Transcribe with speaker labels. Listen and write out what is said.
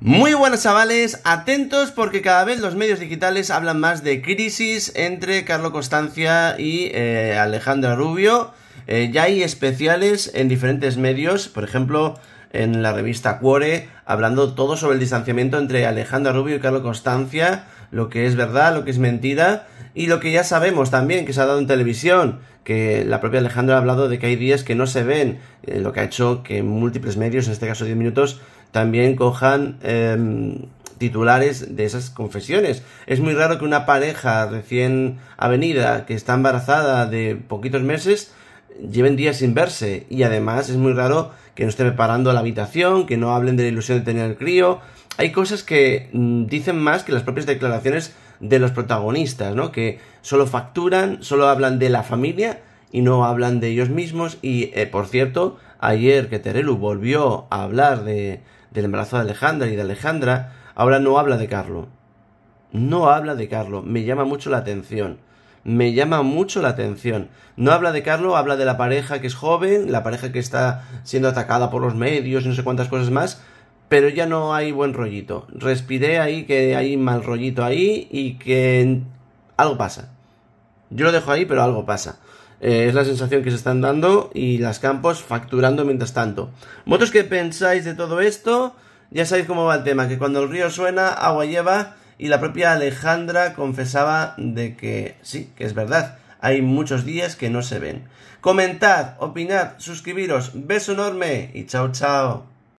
Speaker 1: Muy buenas chavales, atentos porque cada vez los medios digitales hablan más de crisis entre Carlo Constancia y eh, Alejandra Rubio. Eh, ya hay especiales en diferentes medios, por ejemplo, en la revista Cuore, hablando todo sobre el distanciamiento entre Alejandra Rubio y Carlos Constancia, lo que es verdad, lo que es mentira, y lo que ya sabemos también que se ha dado en televisión, que la propia Alejandra ha hablado de que hay días que no se ven, eh, lo que ha hecho que múltiples medios, en este caso 10 minutos, también cojan em, titulares de esas confesiones. Es muy raro que una pareja recién avenida que está embarazada de poquitos meses lleven días sin verse y además es muy raro que no esté preparando la habitación, que no hablen de la ilusión de tener el crío. Hay cosas que mm, dicen más que las propias declaraciones de los protagonistas, ¿no? Que solo facturan, solo hablan de la familia y no hablan de ellos mismos. Y, eh, por cierto, ayer que Terelu volvió a hablar de, del embarazo de Alejandra y de Alejandra, ahora no habla de Carlo. No habla de Carlo, me llama mucho la atención me llama mucho la atención. No habla de Carlo, habla de la pareja que es joven, la pareja que está siendo atacada por los medios y no sé cuántas cosas más, pero ya no hay buen rollito. Respiré ahí que hay mal rollito ahí y que algo pasa. Yo lo dejo ahí, pero algo pasa. Eh, es la sensación que se están dando y las campos facturando mientras tanto. ¿Vosotros qué pensáis de todo esto? Ya sabéis cómo va el tema, que cuando el río suena, agua lleva y la propia Alejandra confesaba de que sí, que es verdad, hay muchos días que no se ven. Comentad, opinad, suscribiros, beso enorme y chao chao.